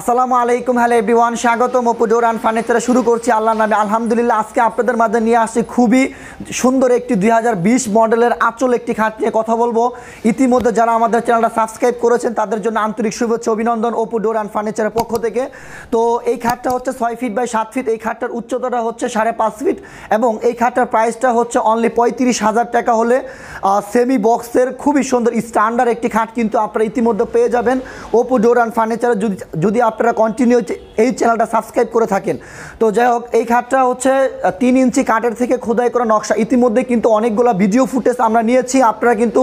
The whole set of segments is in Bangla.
আসসালামু আলাইকুম হ্যালো এভরিওয়ান স্বাগতম অপু ডোরান ফার্নিচারে শুরু করছি আল্লাহ নামে আলহামদুলিল্লাহ আজকে আপনাদের মাঝে নিয়ে আসছি খুবই সুন্দর একটি দুই মডেলের আচল একটি খাট নিয়ে কথা বলবো ইতিমধ্যে যারা আমাদের চ্যানেলটা সাবস্ক্রাইব করেছেন তাদের জন্য আন্তরিক শুভেচ্ছা অভিনন্দন অপু ডোরান ফার্নিচারের পক্ষ থেকে তো এই খাটটা হচ্ছে ছয় ফিট বাই সাত ফিট এই খাটটার উচ্চতাটা হচ্ছে সাড়ে পাঁচ ফিট এবং এই খাটটার প্রাইসটা হচ্ছে অনলি পঁয়ত্রিশ হাজার টাকা হলে সেমি বক্সের খুবই সুন্দর স্ট্যান্ডার্ড একটি খাট কিন্তু আপনারা ইতিমধ্যে পেয়ে যাবেন অপু ডোরান ফার্নিচারের যদি যদি আপনারা কন্টিনিউ এই চ্যানেলটা সাবস্ক্রাইব করে থাকেন তো যাই হোক এই খাটটা হচ্ছে তিন ইঞ্চি কাঠের থেকে খোদাই করা নকশা ইতিমধ্যে কিন্তু অনেকগুলো ভিডিও ফুটেজ আমরা নিয়েছি আপনারা কিন্তু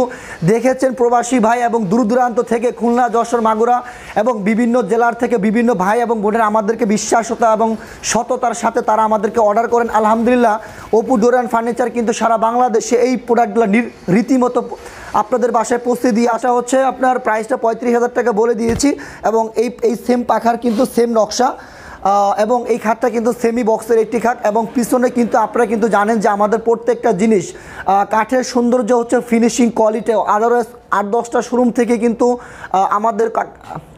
দেখেছেন প্রবাসী ভাই এবং দূর দূরান্ত থেকে খুলনা যশোর মাগুরা এবং বিভিন্ন জেলার থেকে বিভিন্ন ভাই এবং বোনেরা আমাদেরকে বিশ্বাসতা এবং সততার সাথে তারা আমাদেরকে অর্ডার করেন আলহামদুলিল্লাহ অপু ডোরান ফার্নিচার কিন্তু সারা বাংলাদেশে এই প্রোডাক্টগুলো রীতিমতো আপনাদের বাসায় পৌঁছে দিয়ে আসা হচ্ছে আপনার প্রাইসটা পঁয়ত্রিশ হাজার টাকা বলে দিয়েছি এবং এই এই সেম পাখার কিন্তু সেম নকশা এবং এই খাটটা কিন্তু সেমি বক্সের একটি খাট এবং পিছনে কিন্তু আপনারা কিন্তু জানেন যে আমাদের প্রত্যেকটা জিনিস কাঠের সৌন্দর্য হচ্ছে ফিনিশিং কোয়ালিটি আদারওয়াইজ আট দশটা শোরুম থেকে কিন্তু আমাদের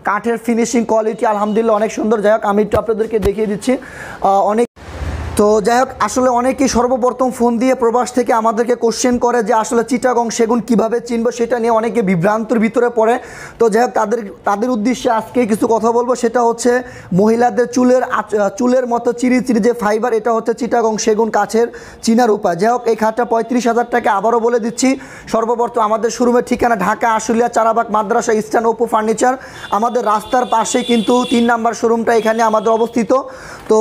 কাঠের ফিনিশিং কোয়ালিটি আলহামদুলিল্লাহ অনেক সুন্দর যাই হোক আমি একটু আপনাদেরকে দেখিয়ে দিচ্ছি অনেক তো যাই হোক আসলে অনেকেই সর্বপ্রথম ফোন দিয়ে প্রবাস থেকে আমাদেরকে কোশ্চেন করে যে আসলে চিটাগং সেগুন কিভাবে চিনব সেটা নিয়ে অনেকে বিভ্রান্তর ভিতরে পড়ে তো যাই হোক তাদের তাদের উদ্দেশ্যে আজকে কিছু কথা বলবো সেটা হচ্ছে মহিলাদের চুলের চুলের মতো চিরি চিরি যে ফাইবার এটা হচ্ছে চিটাগং সেগুন কাছের চিনার উপায় যাই হোক এই খাটটা পঁয়ত্রিশ হাজার টাকা আবারও বলে দিচ্ছি সর্বপ্রথম আমাদের শোরুমের ঠিকানা ঢাকা আশুলিয়া চারাবাগ মাদ্রাসা ইস্টার্ন ওপো ফার্নিচার আমাদের রাস্তার পাশে কিন্তু তিন নাম্বার শোরুমটা এখানে আমাদের অবস্থিত তো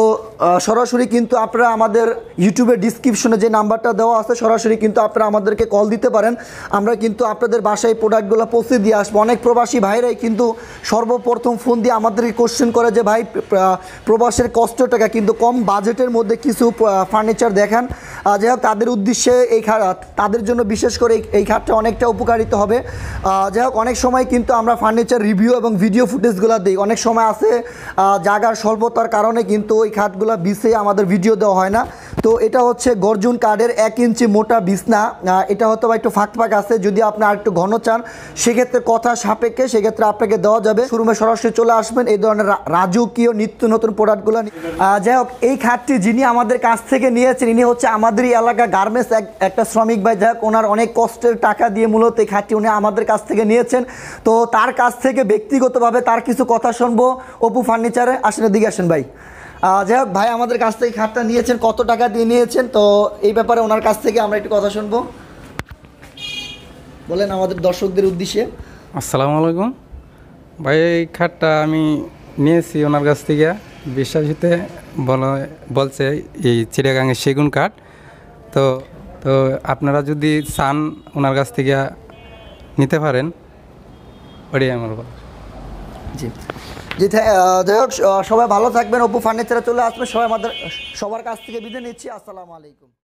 সরাসরি কিন্তু আপনারা আমাদের ইউটিউবে ডিসক্রিপশনে যে নাম্বারটা দেওয়া আছে সরাসরি কিন্তু আপনারা আমাদেরকে কল দিতে পারেন আমরা কিন্তু আপনাদের বাসায় প্রোডাক্টগুলো পৌঁছে দিয়ে আসবো অনেক প্রবাসী ভাইরাই কিন্তু সর্বপ্রথম ফোন দিয়ে আমাদেরকে কোশ্চেন করে যে ভাই প্রবাসের কষ্ট টাকা কিন্তু কম বাজেটের মধ্যে কিছু ফার্নিচার দেখান যাই হোক তাদের উদ্দেশ্যে এই খাট তাদের জন্য বিশেষ করে এই খাটটা অনেকটা উপকারিত হবে যাই হোক অনেক সময় কিন্তু আমরা ফার্নিচার রিভিউ এবং ভিডিও ফুটেজগুলো দিই অনেক সময় আছে জায়গার স্বল্পতার কারণে কিন্তু ওই খাটগুলো বিছে আমাদের ভিডিও ভিডিও দেওয়া হয় না তো এটা হচ্ছে গর্জন কার্ডের এক ইঞ্চি মোটা বিছনা এটা হয়তো বা একটু ফাঁক ফাঁক আছে যদি আপনি আর একটু ঘন চান সেক্ষেত্রে কথা সাপেক্ষে সেক্ষেত্রে আপনাকে দেওয়া যাবে শুরুমে সরাসরি চলে আসবেন এই ধরনের রাজকীয় নিত্য নতুন প্রোডাক্টগুলো যাই হোক এই খাটটি যিনি আমাদের কাছ থেকে নিয়েছেন ইনি হচ্ছে আমাদেরই এলাকা গার্মেন্টস এক একটা শ্রমিক ভাই যাই হোক ওনার অনেক কষ্টের টাকা দিয়ে মূলত এই খাটটি উনি আমাদের কাছ থেকে নিয়েছেন তো তার কাছ থেকে ব্যক্তিগতভাবে তার কিছু কথা শুনবো অপু ফার্নিচারে আসলে দিকে আসেন ভাই যাই ভাই আমাদের কাছ থেকে খাটটা নিয়েছেন কত টাকা দিয়ে নিয়েছেন তো এই ব্যাপারে ওনার কাছ থেকে আমরা একটু কথা শুনবো বলেন আমাদের দর্শকদের উদ্দেশ্যে আসসালামু আলাইকুম ভাই এই খাটটা আমি নিয়েছি ওনার কাছ থেকে বিশ্বাসীতে বলা বলছে এই চিড়াগাঙের সেগুন কাঠ তো তো আপনারা যদি চান ওনার কাছ থেকে নিতে পারেন ওটাই আমার বল জি যাই হোক সবাই ভালো থাকবেন অপু ফার্নিচারে চলে আসবেন সবাই আমাদের সবার কাছ থেকে বিদায় নিচ্ছি আসসালামু আলাইকুম